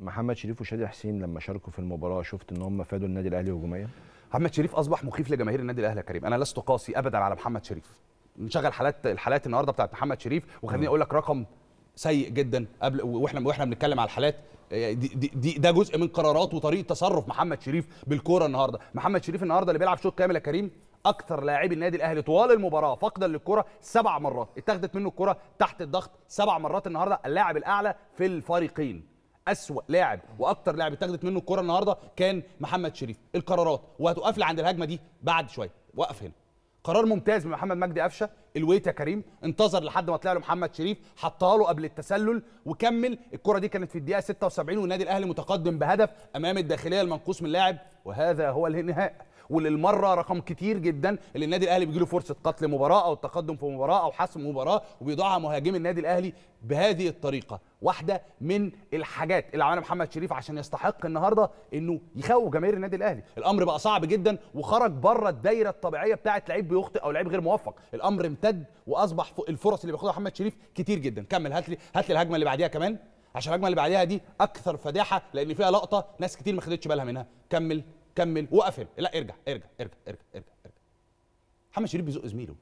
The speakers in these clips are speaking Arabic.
محمد شريف وشادي حسين لما شاركوا في المباراه شفت ان هم فادوا النادي الاهلي هجوميا محمد شريف اصبح مخيف لجماهير النادي الاهلي يا كريم انا لست قاسي ابدا على محمد شريف نشغل حالات الحالات النهارده بتاعت محمد شريف وخليني آه. اقول لك رقم سيء جدا قبل واحنا واحنا بنتكلم على الحالات آه، دي, دي, دي ده جزء من قرارات وطريقه تصرف محمد شريف بالكوره النهارده محمد شريف النهارده اللي بيلعب شوط كامل يا كريم اكثر لاعبي النادي الاهلي طوال المباراه فقدا للكره سبع مرات اتاخدت منه الكره تحت الضغط سبع مرات النهارده اللاعب الاعلى في الفريقين اسوا لاعب واكتر لاعب اتاخدت منه الكره النهارده كان محمد شريف القرارات وهتقفل عند الهجمه دي بعد شويه وقف هنا قرار ممتاز من محمد مجدي قفشه الويت يا كريم انتظر لحد ما طلع له محمد شريف حطها له قبل التسلل وكمل الكره دي كانت في الدقيقه 76 والنادي الاهلي متقدم بهدف امام الداخليه المنقوص من لاعب وهذا هو الانهاء وللمره رقم كتير جدا اللي النادي الاهلي بيجي له فرصه قتل مباراه او التقدم في مباراه او حسم مباراه وبيضيعها مهاجمي النادي الاهلي بهذه الطريقه واحده من الحاجات اللي عملها محمد شريف عشان يستحق النهارده انه يخوف جماهير النادي الاهلي الامر بقى صعب جدا وخرج بره الدايره الطبيعيه بتاعه لعيب بيخطئ او لعيب غير موفق الامر امتد واصبح الفرص اللي بياخدها محمد شريف كتير جدا كمل هات لي هات لي الهجمه اللي بعديها كمان عشان الهجمه اللي بعديها دي اكثر فداحه لان فيها لقطه ناس كتير ما خدتش بالها منها كمل كمل وقفل لا ارجع ارجع ارجع ارجع ارجع, ارجع. محمد شريف بيزق زميله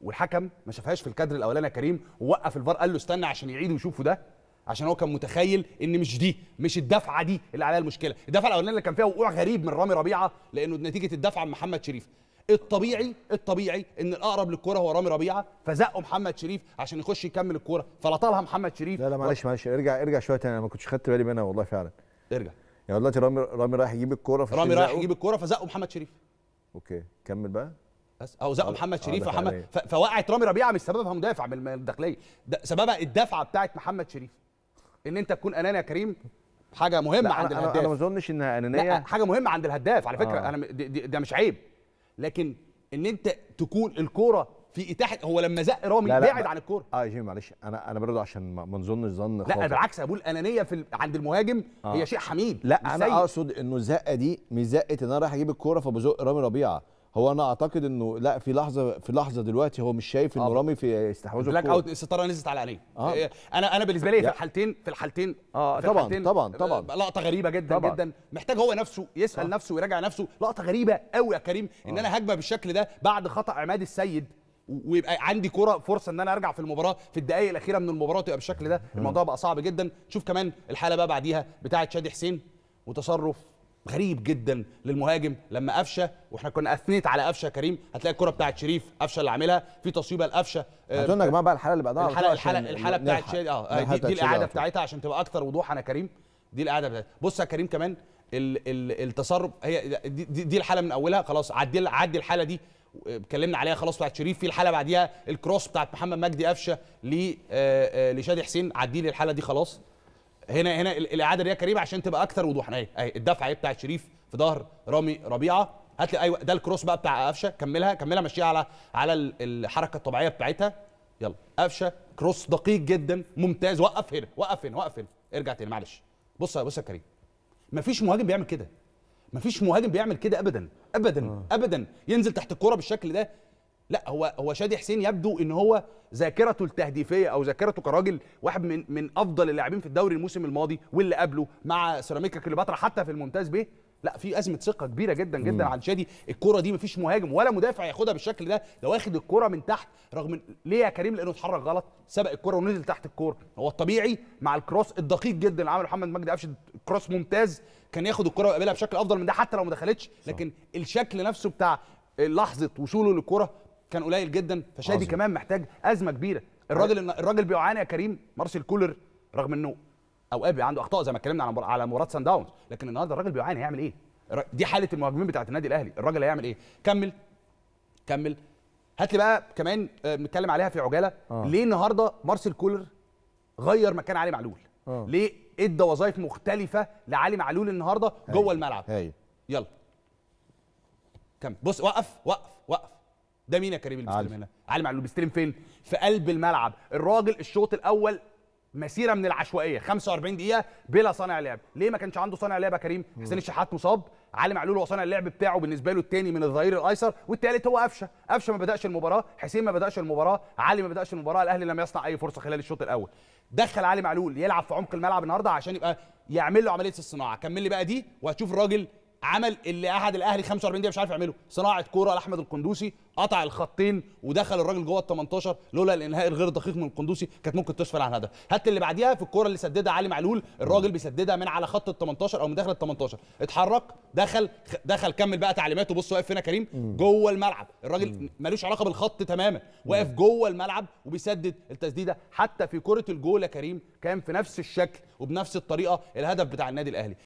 والحكم ما شافهاش في الكادر الاولاني يا كريم ووقف الفار قال له استنى عشان يعيد ويشوفه ده عشان هو كان متخيل ان مش دي مش الدفعه دي اللي عليها المشكله الدفعه الاولانيه اللي كان فيها وقوع غريب من رامي ربيعه لانه نتيجه الدفعه من محمد شريف الطبيعي الطبيعي ان الاقرب للكوره هو رامي ربيعه فزقه محمد شريف عشان يخش يكمل الكوره فلطلها محمد شريف لا لا معلش معلش ارجع ارجع شويه تاني انا ما كنتش خدت بالي منها والله فعلا ارجع يعني دلوقتي رامي رامي رايح يجيب الكوره رامي رايح يجيب الكوره فزقه محمد شريف اوكي كمل بقى بس اهو زقه محمد شريف محمد إيه. فوقعت رامي ربيعه مش سببها مدافع من الداخليه سببها الدفعه بتاعت محمد شريف ان انت تكون اناني يا كريم حاجه مهمه عند أنا الهداف انا ما اظنش انها انانيه حاجه مهمه عند الهداف على فكره آه. انا ده مش عيب لكن ان انت تكون الكوره في اتاحه هو لما زق رامي بعد عن الكوره اه يا جيمي معلش انا انا برضه عشان ما نظنش ظن لا خاطئ. بالعكس ابو الانانيه انانيه في عند المهاجم آه. هي شيء حميد لا انا اقصد انه الزقه دي مش زقه ان انا رايح اجيب الكوره فبزق رامي ربيعه هو انا اعتقد انه لا في لحظه في لحظه دلوقتي هو مش شايف ان آه. رامي في استحواذه بلاك اوت الستاره نزلت على عينيه آه. إيه، انا انا بالنسبه لي في الحالتين في الحالتين اه في طبعا الحالتين طبعا آه، طبعا لقطه غريبه جدا طبعا. جدا محتاج هو نفسه يسال آه. نفسه ويراجع نفسه لقطه غريبه قوي يا كريم ان آه. انا هجمه بالشكل ده بعد خطا عماد السيد ويبقى عندي كره فرصه ان انا ارجع في المباراه في الدقائق الاخيره من المباراه تبقى بالشكل ده الموضوع بقى صعب جدا شوف كمان الحاله بقى بعديها بتاعه شادي حسين وتصرف غريب جدا للمهاجم لما قفشه واحنا كنا اثنيت على قفشه كريم هتلاقي الكره بتاعه شريف قفشه اللي عاملها في تصويبه لقفشه آه، هتقول يا جماعه بقى الحاله اللي بعدها الحاله الحاله الحاله بتاعه شادي اه دي, دي القعده بتاعتها عشان تبقى اكثر وضوحا يا كريم دي القعده بتاعتها بص يا كريم كمان التصرف هي دي, دي, دي الحاله من اولها خلاص عدي عدي الحاله دي اتكلمنا عليها خلاص بتاعت شريف في الحاله بعديها الكروس بتاعت محمد مجدي قفشه آه، آه، لشادي حسين لي الحاله دي خلاص هنا هنا الاعاده اللي هي كريم عشان تبقى اكتر وضوحا اهي اهي الدفعه اهي بتاعت شريف في ظهر رامي ربيعه هات لي ايوه ده الكروس بقى بتاع قفشه كملها كملها مشيها على على الحركه الطبيعيه بتاعتها يلا قفشه كروس دقيق جدا ممتاز وقف هنا وقف هنا وقف هنا ارجع تاني معلش بص بص يا كريم مفيش مهاجم بيعمل كده مفيش مهاجم بيعمل كده ابدا ابدا آه. ابدا ينزل تحت الكوره بالشكل ده لا هو هو شادي حسين يبدو ان هو ذاكرته التهديفيه او ذاكرته كراجل واحد من من افضل اللاعبين في الدوري الموسم الماضي واللي قبله مع سيراميكا كليوباترا حتى في الممتاز بيه لا في ازمه ثقه كبيره جدا جدا مم. على الشادي الكره دي مفيش مهاجم ولا مدافع ياخدها بالشكل ده لو واخد الكره من تحت رغم ليه يا كريم لانه اتحرك غلط سبق الكره ونزل تحت الكوره هو الطبيعي مع الكروس الدقيق جدا اللي عمله محمد مجدي قفشه كروس ممتاز كان ياخد الكره ويقابلها بشكل افضل من ده حتى لو ما دخلتش لكن الشكل نفسه بتاع لحظه وصوله للكره كان قليل جدا فشادي عزم. كمان محتاج ازمه كبيره الراجل الراجل بيعاني يا كريم مارسيل كولر رغم انه اوقات بيبقى عنده اخطاء زي ما اتكلمنا على على مباراه سان داونز لكن النهارده الراجل بيعاني هيعمل ايه دي حاله المهاجمين بتاعه النادي الاهلي الراجل هيعمل ايه كمل كمل هات لي بقى كمان آه، بنتكلم عليها في عجاله آه. ليه النهارده مارسيل كولر غير مكان علي معلول آه. ليه ادى وظائف مختلفه لعلي معلول النهارده جوه الملعب هي. يلا كمل بص وقف وقف وقف ده مين يا كريم اللي بيستلم هنا علي معلول بيستلم فين في قلب الملعب الراجل الشوط الاول مسيره من العشوائيه 45 دقيقه بلا صانع لعب ليه ما كانش عنده صانع لعب يا كريم حسين الشحات مصاب علي معلول هو صانع اللعب بتاعه بالنسبه له الثاني من الظهير الايسر والثالث هو قفشه قفشه ما بداش المباراه حسين ما بداش المباراه علي ما بداش المباراه الاهلي لم يصنع اي فرصه خلال الشوط الاول دخل علي معلول يلعب في عمق الملعب النهارده عشان يبقى يعمل له عمليه الصناعه كمل لي بقى دي وهتشوف الراجل عمل اللي قعد الاهلي 45 دقيقه مش عارف يعمله صناعه كوره لاحمد القندوسي قطع الخطين ودخل الراجل جوه ال 18 لولا الانهاء الغير دقيق من القندوسي كانت ممكن تسفر عن هدف هات اللي بعديها في الكوره اللي سددها علي معلول الراجل بيسددها من على خط ال 18 او من داخل ال 18 اتحرك دخل دخل كمل بقى تعليماته بص واقف هنا كريم جوه الملعب الراجل ملوش علاقه بالخط تماما واقف جوه الملعب وبيسدد التسديده حتى في كره الجول يا كريم كان في نفس الشكل وبنفس الطريقه الهدف بتاع النادي الاهلي